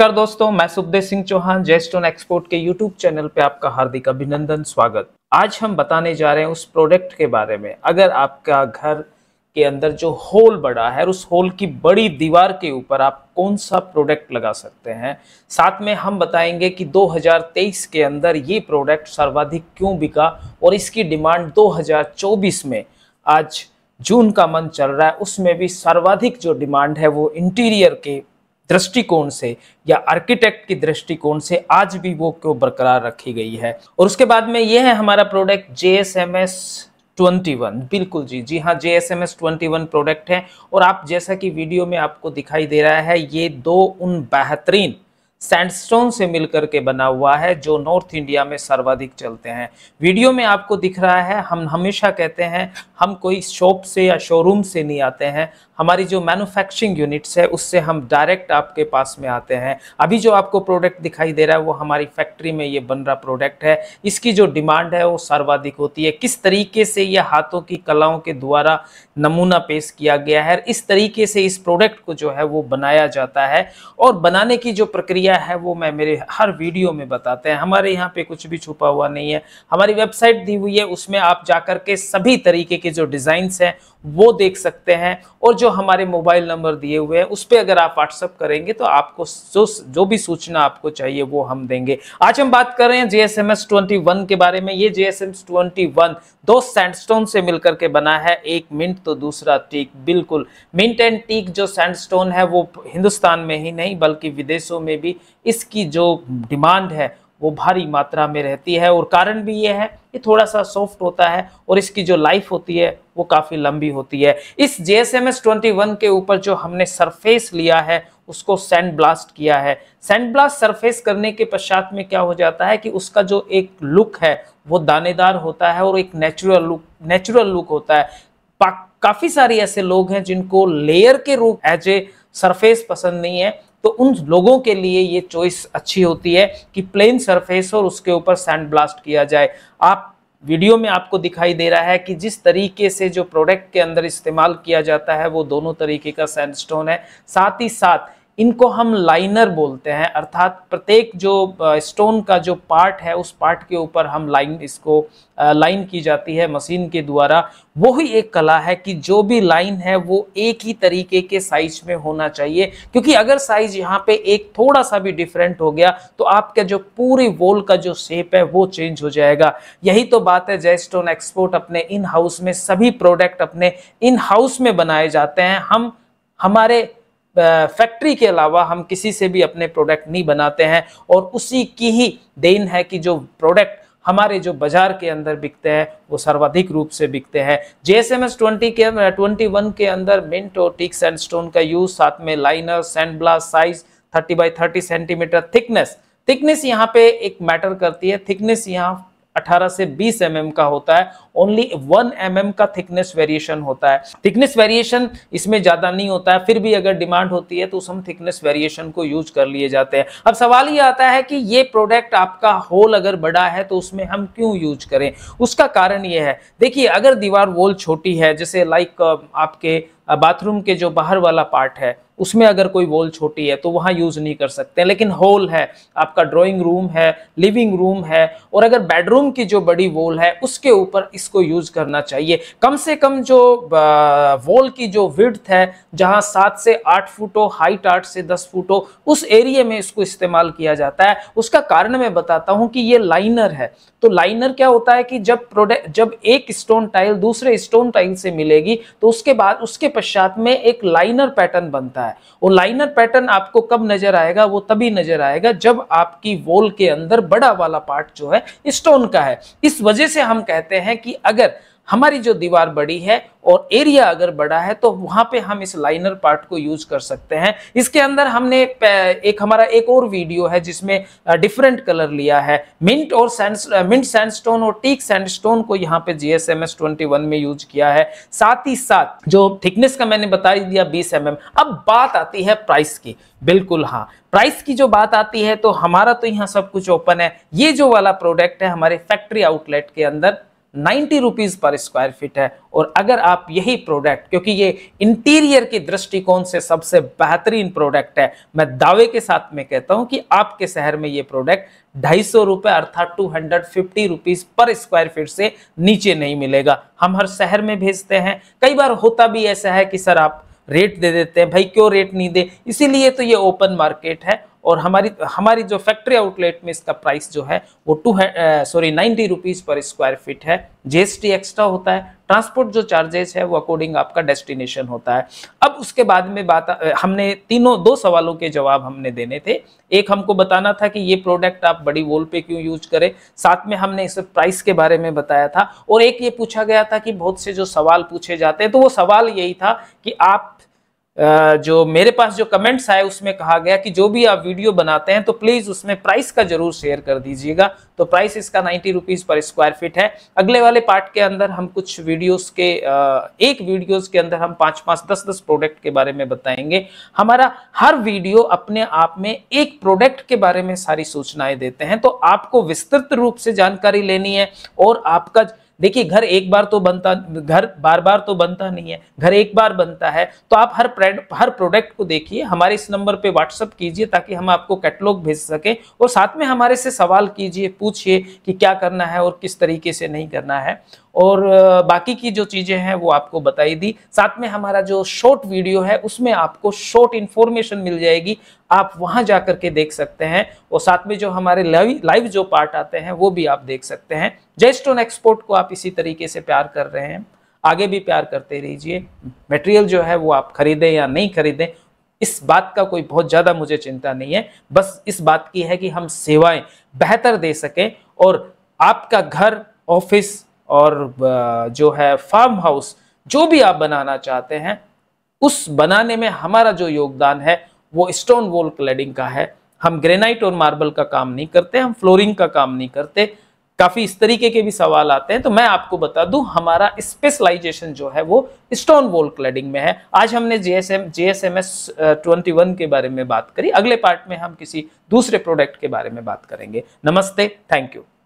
नमस्कार दोस्तों मैं सुखदेव सिंह चौहान जेस्टोन एक्सपोर्ट के यूट्यूब चैनल पे आपका हार्दिक अभिनंदन स्वागत आज हम बताने जा रहे हैं उस प्रोडक्ट के बारे में अगर आपका घर के अंदर जो होल बड़ा है उस होल की बड़ी दीवार के ऊपर आप कौन सा प्रोडक्ट लगा सकते हैं साथ में हम बताएंगे कि 2023 के अंदर ये प्रोडक्ट सर्वाधिक क्यों बिका और इसकी डिमांड 2024 में आज जून का मंथ चल रहा है उसमें भी सर्वाधिक जो डिमांड है वो इंटीरियर के दृष्टिकोण से या आर्किटेक्ट की दृष्टिकोण से आज भी वो क्यों बरकरार रखी गई है और उसके बाद में ये है हमारा product J S M S 21 बिल्कुल जी जी हाँ J S M S twenty product है और आप जैसा कि वीडियो में आपको दिखाई दे रहा है ये दो उन बेहतरीन सैंडस्टोन से मिलकर के बना हुआ है जो नॉर्थ इंडिया में सर्वाधिक चलते हैं वीडियो में आपको दिख रहा है हम हमेशा कहते हैं हम कोई शॉप से या शोरूम से नहीं आते हैं हमारी जो मैन्युफैक्चरिंग यूनिट्स है उससे हम डायरेक्ट आपके पास में आते हैं अभी जो आपको प्रोडक्ट दिखाई दे रहा है वो हमारी फैक्ट्री में ये बन रहा प्रोडक्ट है इसकी जो डिमांड है वो सर्वाधिक होती है किस तरीके से ये हाथों की कलाओं के द्वारा नमूना पेश किया गया है इस तरीके से इस प्रोडक्ट को जो है वो बनाया जाता है और बनाने की जो प्रक्रिया क्या है वो मैं मेरे हर वीडियो में बताते हैं हमारे यहाँ पे कुछ भी छुपा हुआ नहीं है हमारी वेबसाइट दी हुई है उसमें आप जाकर के सभी तरीके के जो डिज़ाइंस हैं वो देख सकते हैं और जो हमारे मोबाइल नंबर दिए हुए हैं उस पर अगर आप व्हाट्सअप करेंगे तो आपको जो जो भी सूचना आपको चाहिए वो हम देंगे आज हम बात कर रहे हैं G S M S twenty one के बारे में ये G S M S twenty one दो सैंडस्टोन से मिलकर के बना है एक मिंट तो दूसरा टीक बिल्कुल मिंट एंड टीक जो सैंडस्टोन है वो हिंदुस्तान में ही नहीं बल्कि विदेशों में भी इसकी जो डिमांड है वो भारी मात्रा में रहती है और कारण भी ये है ये थोड़ा सा सॉफ्ट होता है और इसकी जो लाइफ होती है वो काफ़ी लंबी होती है इस J S M S twenty one के ऊपर जो हमने सरफेस लिया है उसको सैंड ब्लास्ट किया है सैंड ब्लास्ट सरफेस करने के पश्चात में क्या हो जाता है कि उसका जो एक लुक है वो दानेदार होता है और एक नेचुरल लुक नेचुरल लुक होता है काफ़ी सारे ऐसे लोग हैं जिनको लेयर के रूप एज ए सरफेस पसंद नहीं है तो उन लोगों के लिए ये चॉइस अच्छी होती है कि प्लेन सरफेस और उसके ऊपर सैंड ब्लास्ट किया जाए आप वीडियो में आपको दिखाई दे रहा है कि जिस तरीके से जो प्रोडक्ट के अंदर इस्तेमाल किया जाता है वो दोनों तरीके का सैंडस्टोन है साथ ही साथ इनको हम लाइनर बोलते हैं अर्थात प्रत्येक जो स्टोन का जो पार्ट है उस पार्ट के ऊपर हम लाइन इसको लाइन की जाती है मशीन के द्वारा वही एक कला है कि जो भी लाइन है वो एक ही तरीके के साइज में होना चाहिए क्योंकि अगर साइज यहाँ पे एक थोड़ा सा भी डिफरेंट हो गया तो आपके जो पूरी वॉल का जो शेप है वो चेंज हो जाएगा यही तो बात है जय स्टोन एक्सपोर्ट अपने इन हाउस में सभी प्रोडक्ट अपने इन हाउस में बनाए जाते हैं हम हमारे फैक्ट्री के अलावा हम किसी से भी अपने प्रोडक्ट नहीं बनाते हैं और उसी की ही देन है कि जो प्रोडक्ट हमारे जो बाजार के अंदर बिकते हैं वो सर्वाधिक रूप से बिकते हैं जेएसएमएस 20 के 21 के अंदर मिंट और टिक सैंडस्टोन का यूज साथ में liner sand blast size 30 by 30 centimetre thickness thickness यहाँ पे एक मैटर करती है थिकनेस यहाँ 18 से 20 एम mm का होता है ओनली 1 एम mm का थिकनेस वेरिएशन होता है थिकनेस वेरिएशन इसमें ज़्यादा नहीं होता है फिर भी अगर डिमांड होती है तो उस हम थिकनेस वेरिएशन को यूज कर लिए जाते हैं अब सवाल ये आता है कि ये प्रोडक्ट आपका होल अगर बड़ा है तो उसमें हम क्यों यूज करें उसका कारण ये है देखिए अगर दीवार वोल छोटी है जैसे लाइक आपके बाथरूम के जो बाहर वाला पार्ट है उसमें अगर कोई वॉल छोटी है तो वहाँ यूज़ नहीं कर सकते लेकिन हॉल है आपका ड्राइंग रूम है लिविंग रूम है और अगर बेडरूम की जो बड़ी वॉल है उसके ऊपर इसको यूज़ करना चाहिए कम से कम जो वॉल की जो विड्थ है जहाँ सात से आठ फुट हो हाइट आठ से दस फुट हो उस एरिया में इसको इस्तेमाल किया जाता है उसका कारण मैं बताता हूँ कि ये लाइनर है तो लाइनर क्या होता है कि जब प्रोडक्ट जब एक स्टोन टाइल दूसरे स्टोन टाइल से मिलेगी तो उसके बाद उसके पश्चात में एक लाइनर पैटर्न बनता है वो लाइनर पैटर्न आपको कब नजर आएगा वो तभी नजर आएगा जब आपकी वॉल के अंदर बड़ा वाला पार्ट जो है स्टोन का है इस वजह से हम कहते हैं कि अगर हमारी जो दीवार बड़ी है और एरिया अगर बड़ा है तो वहां पे हम इस लाइनर पार्ट को यूज कर सकते हैं इसके अंदर हमने एक हमारा एक और वीडियो है जिसमें डिफरेंट कलर लिया है मिंट और सैंड मिंट सैंडस्टोन और टीक सैंडस्टोन को यहाँ पे जीएसएमएस 21 में यूज किया है साथ ही साथ जो थिकनेस का मैंने बता दिया बीस एम अब बात आती है प्राइस की बिल्कुल हाँ प्राइस की जो बात आती है तो हमारा तो यहाँ सब कुछ ओपन है ये जो वाला प्रोडक्ट है हमारे फैक्ट्री आउटलेट के अंदर ninety rupees per square feet है और अगर आप यही प्रोडक्ट क्योंकि ये इंटीरियर के दृष्टिकोण से सबसे बेहतरीन प्रोडक्ट है मैं दावे के साथ में कहता हूं कि आपके शहर में ये प्रोडक्ट ढाई सौ रुपये अर्थात two hundred fifty rupees per square feet से नीचे नहीं मिलेगा हम हर शहर में भेजते हैं कई बार होता भी ऐसा है कि सर आप रेट दे देते हैं भाई क्यों रेट नहीं दे इसीलिए तो ये ओपन मार्केट है और हमारी हमारी जो फैक्ट्री आउटलेट में इसका प्राइस जो है वो two sorry ninety rupees per square feet है जीएसटी एक्स्ट्रा होता है ट्रांसपोर्ट जो चार्जेस है वो अकॉर्डिंग आपका डेस्टिनेशन होता है अब उसके बाद में बात हमने तीनों दो सवालों के जवाब हमने देने थे एक हमको बताना था कि ये प्रोडक्ट आप बड़ी वोल पे क्यों यूज करें साथ में हमने इस प्राइस के बारे में बताया था और एक ये पूछा गया था कि बहुत से जो सवाल पूछे जाते हैं तो वो सवाल यही था कि आप जो मेरे पास जो कमेंट्स आए उसमें कहा गया कि जो भी आप वीडियो बनाते हैं तो प्लीज़ उसमें प्राइस का जरूर शेयर कर दीजिएगा तो प्राइस इसका ninety rupees per square feet है अगले वाले पार्ट के अंदर हम कुछ वीडियोस के एक वीडियोस के अंदर हम पाँच पाँच दस दस प्रोडक्ट के बारे में बताएंगे हमारा हर वीडियो अपने आप में एक प्रोडक्ट के बारे में सारी सूचनाएं देते हैं तो आपको विस्तृत रूप से जानकारी लेनी है और आपका देखिए घर एक बार तो बनता घर बार बार तो बनता नहीं है घर एक बार बनता है तो आप हर हर प्रोडक्ट को देखिए हमारे इस नंबर पे व्हाट्सअप कीजिए ताकि हम आपको कैटलॉग भेज सकें और साथ में हमारे से सवाल कीजिए पूछिए कि क्या करना है और किस तरीके से नहीं करना है और बाकी की जो चीज़ें हैं वो आपको बताई दी साथ में हमारा जो शॉर्ट वीडियो है उसमें आपको शॉर्ट इन्फॉर्मेशन मिल जाएगी आप वहां जाकर के देख सकते हैं और साथ में जो हमारे लाइव लाइव जो पार्ट आते हैं वो भी आप देख सकते हैं जेस्टोन एक्सपोर्ट को आप इसी तरीके से प्यार कर रहे हैं आगे भी प्यार करते रहिए मटेरियल जो है वो आप खरीदें या नहीं खरीदें इस बात का कोई बहुत ज़्यादा मुझे चिंता नहीं है बस इस बात की है कि हम सेवाएं बेहतर दे सकें और आपका घर ऑफिस और जो है फार्म हाउस जो भी आप बनाना चाहते हैं उस बनाने में हमारा जो योगदान है वो स्टोन वॉल क्लैडिंग का है हम ग्रेनाइट और मार्बल का काम नहीं करते हम फ्लोरिंग का काम नहीं करते काफी इस तरीके के भी सवाल आते हैं तो मैं आपको बता दूं हमारा स्पेशलाइजेशन जो है वो स्टोन वॉल क्लैडिंग में है आज हमने जेएसएम जेएसएमएस ट्वेंटी वन के बारे में बात करी अगले पार्ट में हम किसी दूसरे प्रोडक्ट के बारे में बात करेंगे नमस्ते थैंक यू